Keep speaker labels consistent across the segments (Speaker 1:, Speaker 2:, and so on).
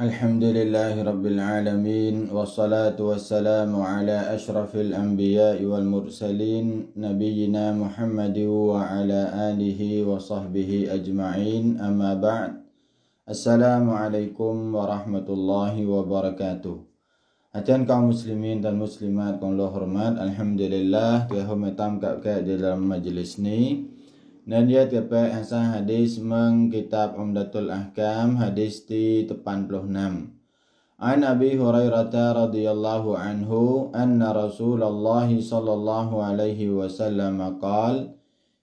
Speaker 1: الحمد لله رب العالمين والصلاة والسلام على أشرف الأنبياء والمرسلين نبينا محمد وعلى آله وصحبه أجمعين أما بعد السلام عليكم ورحمة الله وبركاته أتين kaum مسلمين dan muslimat kaum hormat Alhamdulillah Tuhan hormatam kak-kak di dalam majlis ni dan dia tipe asal hadis mengkitab Umdatul Ahkam hadis di 86. An Abi Hurairah radhiyallahu anhu anna Rasulullah sallallahu alaihi wasallam qaal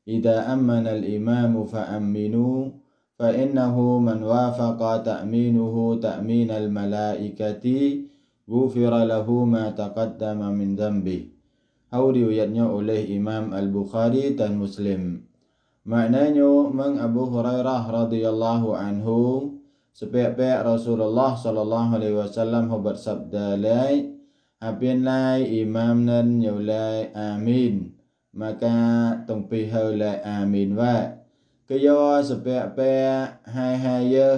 Speaker 1: Idza amana al-imam fa aminu fa innahu man wafaqa ta'minuhu ta'min al-malaikati ghufira lahu ma taqaddama min dhanbi. Hadis riwayatnya oleh Imam Al-Bukhari dan Muslim. Maknanya meng Abu Hurairah radhiyallahu anhu sepek-pek Rasulullah sallallahu alaihi wasallam hobat sabda lai apin lai imam nan yulai amin maka tong pi hau lai amin wa ke yo sepek-pek hai hai ye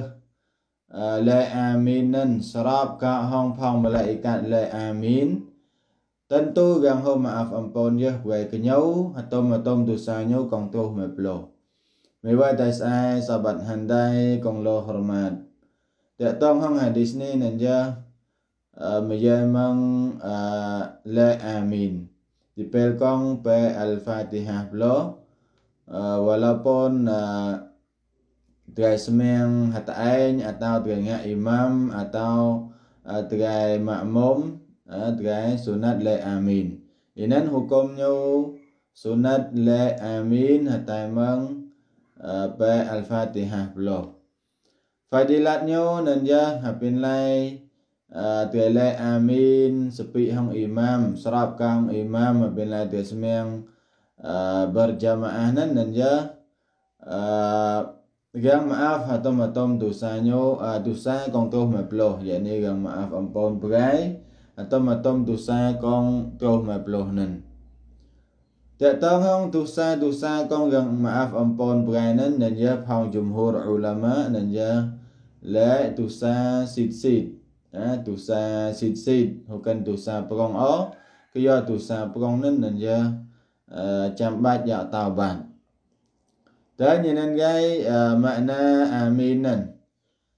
Speaker 1: lai amin nan serap ka hong phong malaikat lai amin tentu gang ho maaf ampon ye wai ke nyau atom atom tu sa nyau kong tu me plo me wai dai sai sabat han dai kong lo hormat de tong hang hadis ni nan ja uh, me ye mang uh, eh, la amin di pel kong pe al fatihah plo uh, eh, walaupun uh, Tuhai semeng hata'ain atau tuhai imam atau uh, tuhai makmum Ha, dengan sunat le amin. Inan hukumnya sunat le amin hatai meng pe al-fatihah belum. Fadilatnya nanya hapin lai ha, tuai le amin sepi hang imam serap kang imam hapin lai tuai semang ha, berjamaah nan nanya Gang maaf atau matom dosanya dosa kongkoh meploh, yakni gang maaf ampun berai. tâm mà tâm tu sa con trâu mà plo nên Tại tăng không tu sa tu sa con gần mà af âm pon brai nên nên gia phong jumhur ulama nên gia lẽ tu sa xịt xịt tu sa xịt xịt hoặc cần tu sa prong ó cứ do tu sa prong nên nên gia ờ, chăm bát dạ tàu bản tới nhìn nên cái ờ, mạ na amin nên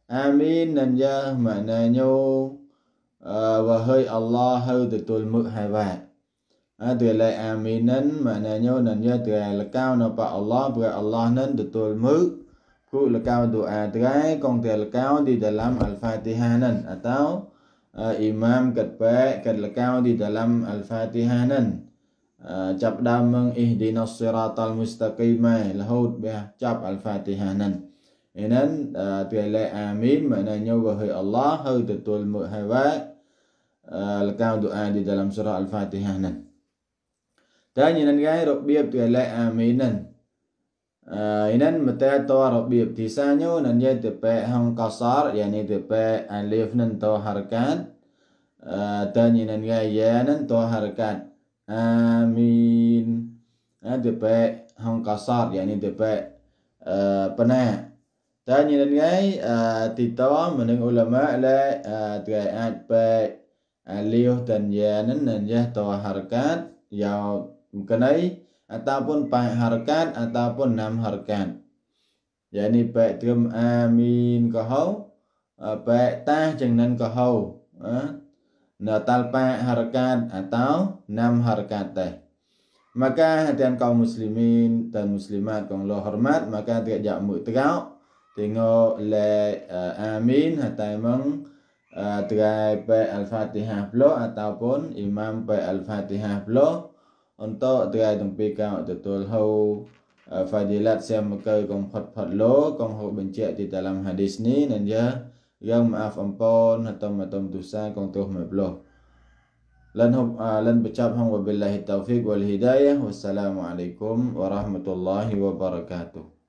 Speaker 1: amin nên gia mạ na nhau Và hơi Allah hơi từ tôi mực hai vạ à, từ lại aminin mà nè nhau nè nhau từ là cao nè pa Allah bữa Allah nên từ tôi mực cụ là cao đồ à từ ai còn từ là cao đi từ làm al Fatiha nên à tao Imam cật bé cật là cao đi từ làm al Fatiha nên ចាប់ដើមមឹងអ៊ីឌីណូសេរ៉ាតលមុស្តាគីម៉ែរហូតបះចាប់អល់ហ្វាទីហានឹងអ៊ីនឹងទិលែអាមីនមកនៅញោវហើយអល់ឡោះហើយទទួលមើហើយវ៉ា Eh, lekang doa eh, di dalam surah al-fatihah nan dan inan gai rabbi abtu ala aminan eh, inan mata to rabbi abti sanyo nan ye tepe hang kasar yani tepe alif nan to harkan Tanya inan gai ya nan to harkan amin ah tepe hang kasar yani tepe penah dan inan gai titaw menung ulama le tuai ad pe alih dan yanan dan ya to harkat ya mengenai ataupun pai harkat ataupun nam harkat yakni baik tum amin ko baik eh, ta jangan nan ko hau eh. na tal harkat atau nam harkat teh maka hatian kaum muslimin dan muslimat kong lo hormat maka tidak jamu kau tengok le eh, amin hatai mang Eh, try P Al-Fatihah Blo ataupun Imam P Al-Fatihah Blo untuk try tempi kau tutul hau eh, fadilat siam muka kong pot pot lo kong hau benci di dalam hadis ni dan ya yang maaf ampun atau matum dosa kong tuh meblo lan hub eh, lan bercap hang wabillahi taufiq wal hidayah wassalamualaikum warahmatullahi wabarakatuh